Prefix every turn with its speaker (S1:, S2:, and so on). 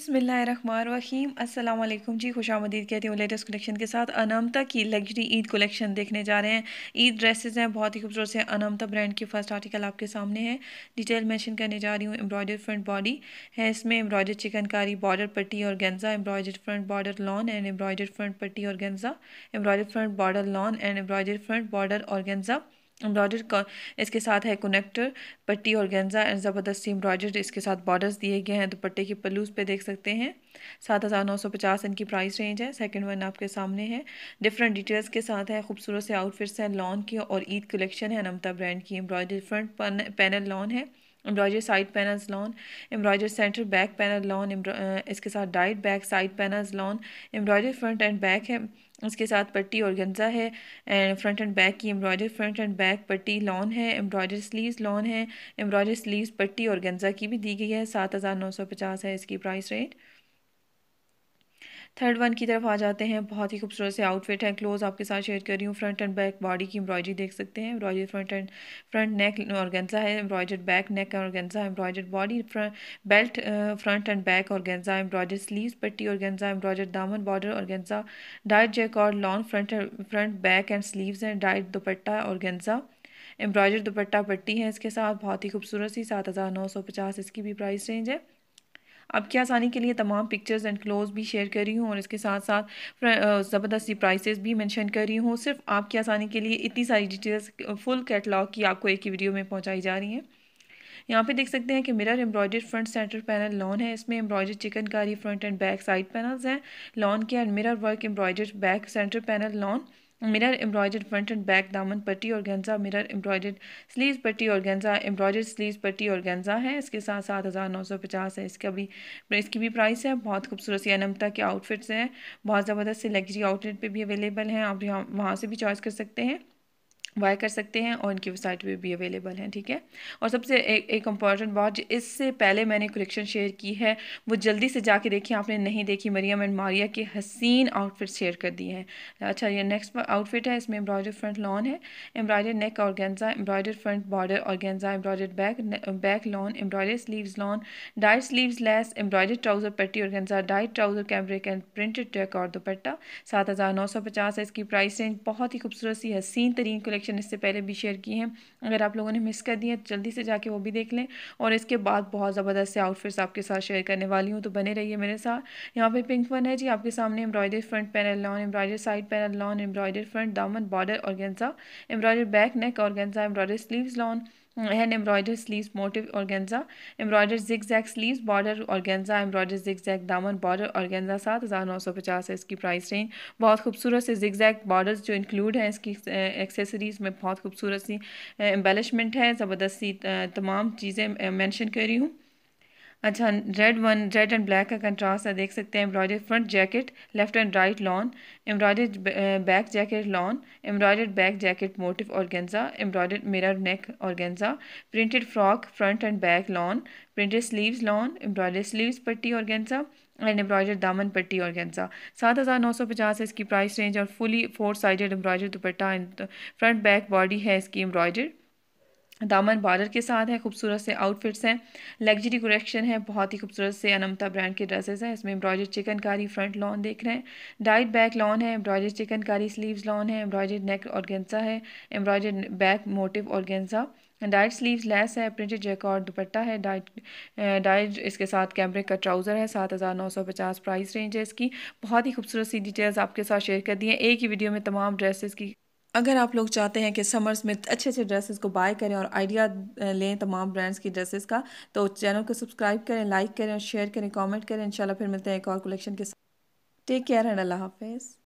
S1: बसमीम अल्लाम जी खुश आमदीद कहती हूँ लेटेस्ट कलेक्शन के साथ अनमता की लग्जरी ईद कलेक्शन देखने जा रहे हैं ईद ड्रेसेस हैं बहुत ही खूबसूरत से अनमता ब्रांड की फर्स्ट आर्टिकल आपके सामने है डिटेल मेंशन करने जा रही हूँ एम्ब्रॉयडर फ्रंट बॉडी है इसमें एम्ब्रॉयडर चिकनकारी बॉर्डर पट्टी organza embroider front border lawn and embroider front पट्टी organza embroider front border lawn and embroider front border organza embroider इसके साथ है कनेक्टर पट्टी और गेंजा एंड ज़बरदस्ती एम्ब्रॉयडर इसके साथ बॉर्डर्स दिए गए हैं दुपट्टे के पलूस पे देख सकते हैं सात हज़ार नौ सौ पचास इनकी प्राइस रेंज है सेकंड वन आपके सामने है डिफरेंट डिटेल्स के साथ है खूबसूरत से आउटफिट्स हैं लॉन की और ईद कलेक्शन है नमता ब्रांड की एम्ब्रॉयडरी फ्रंट पैनल लॉन है embroider side panels lawn embroider centre back panel lawn इसके साथ dyed back side panels lawn embroider front and back है इसके साथ पट्टी और गंजा है एंड फ्रंट एंड बैक की एम्ब्रॉयडर फ्रंट एंड बैक पट्टी लॉन है एम्ब्रॉयडर स्लीव्स लॉन है एम्ब्रॉयडर स्लीव्स पट्टी और गंजा की भी दी गई है सात हज़ार नौ सौ पचास है इसकी प्राइस रेट थर्ड वन की तरफ आ जाते हैं बहुत ही खूबसूरत से आउटफिट है क्लोज आपके साथ शेयर कर रही हूँ फ्रंट एंड बैक बॉडी की एम्ब्रॉयडरी देख सकते हैं embroidery front and front neck गेंजा है embroidered back neck organza embroidered body belt front and back organza embroider sleeve पट्टी गेंजा एम्ब्रॉयडर्ड दामन border organza dyed jack और long front front back and sleeve and dyed dupatta organza embroider dupatta पट्टी है इसके साथ बहुत ही खूबसूरत सी सात हज़ार नौ सौ पचास इसकी भी प्राइस रेंज है आपकी आसानी के लिए तमाम पिक्चर्स एंड क्लोज भी शेयर कर रही हूँ और इसके साथ साथ ज़बरदस्ती प्राइसेस भी मेंशन कर रही हूँ सिर्फ आपकी आसानी के लिए इतनी सारी डिटेल्स फुल कैटलॉग की आपको एक ही वीडियो में पहुँचाई जा रही हैं यहाँ पे देख सकते हैं कि mirror embroidered front centre panel lawn है इसमें embroidered chikankari front and back side panels हैं लॉन के and mirror work embroidered back centre panel lawn mirror embroidered front and back दामन पट्टी और गेंजा मिरर एम्ब्रॉयडर्ड स्लीव पट्टी और गेंजा एम्ब्रॉयडर्ड स्लीव पट्टी और गेंजा है इसके साथ सात हज़ार नौ सौ पचास है इसका भी इसकी भी प्राइस है बहुत खूबसूरत सी अनमता के आउटफिट्स हैं बहुत ज़बरदस्त से लग्जरी आउटलेट पर भी अवेलेबल हैं आप यहाँ वहाँ से भी चॉइस कर सकते हैं वाई कर सकते हैं और इनकी वेबसाइट पे भी अवेलेबल हैं ठीक है और सबसे एक एक इम्पॉर्टेंट बात इससे पहले मैंने कलेक्शन शेयर की है वो जल्दी से जाके देखिए आपने नहीं देखी मरियम एंड मारिया के हसीन आउटफिट शेयर कर दिए हैं अच्छा ये नेक्स्ट आउटफिट है इसमें एम्ब्रॉयडर फ्रंट लॉन है embroider neck organza embroider front border organza embroider back back lawn embroider sleeve lawn dyed sleeves lace embroider trouser पट्टी organza dyed trouser cambric and printed टेक और दोपट्टा सात हज़ार नौ सौ पचास है इसकी प्राइस रेंज बहुत ही खूबसूरत सी हसीन तरीन कलेक्शन कलेक्शन इससे पहले भी शेयर की हैं अगर आप लोगों ने मिस कर दिया तो जल्दी से जाके वो भी देख लें और इसके बाद बहुत ज़बरदस्त से आउटफिट्स आपके साथ शेयर करने वाली हूँ तो बने रहिए मेरे साथ यहाँ पे पिंक वन है जी आपके सामने embroider front panel lawn embroider side panel lawn embroider front दामन बॉर्डर और embroider back neck organza embroider sleeves lawn and embroider sleeve motif organza embroider zigzag sleeve border गेंजा embroider zigzag दामन border गेंजा सात हज़ार नौ सौ पचास है इसकी प्राइस रेंज बहुत खूबसूरत से जिग जैक बॉर्डर जो इंक्लूड हैं इसकी एक्सेसरीज में बहुत खूबसूरत सी एम्बेलिशमेंट है ज़बरदस्ती तमाम चीज़ें मैंशन कर रही हूँ अच्छा red one red and black का कंट्रास्ट है देख सकते हैं embroidered front jacket left and right lawn embroidered back jacket lawn embroidered back jacket motif organza embroidered mirror neck गेंजा printed frock front and back lawn printed sleeves lawn embroidered sleeves पट्टी गेंजा and embroider दामन पट्टी और गेंजा सात हज़ार नौ सौ पचास है इसकी प्राइस रेंज और fully four sided embroider dupatta and front back body है इसकी एम्ब्रॉयडर दामन बॉर्डर के साथ है खूबसूरत से आउटफिट्स हैं लग्जरी कलेक्शन है बहुत ही खूबसूरत से अनमता ब्रांड के ड्रेसेस हैं इसमें एम्ब्रॉयड चिकनकारी फ्रंट लॉन देख रहे हैं डाइट बैक लॉन है एम्ब्रॉयड चिकनकारी स्लीव्स लॉन है एम्ब्रॉयड नेक ऑर्गेन्जा है embroider back motif organza dyed sleeves lace है प्रिंटेड जैकॉर्ड दुपट्टा है डाइट डाइट eh, इसके साथ कैमरे का ट्राउज़र है सात हज़ार नौ सौ पचास प्राइस रेंज है इसकी बहुत ही खूबसूरत सी डिटेल्स आपके साथ शेयर कर दी है एक ही वीडियो में तमाम ड्रेसेस की अगर आप लोग चाहते हैं कि समर्स में अच्छे अच्छे ड्रेसेस को बाय करें और आइडिया लें तमाम ब्रांड्स की ड्रेसेस का तो चैनल को सब्सक्राइब करें लाइक करें और शेयर करें कमेंट करें इंशाल्लाह फिर मिलते हैं एक और कलेक्शन के साथ टेक केयर एंड अल्लाह हाफिज़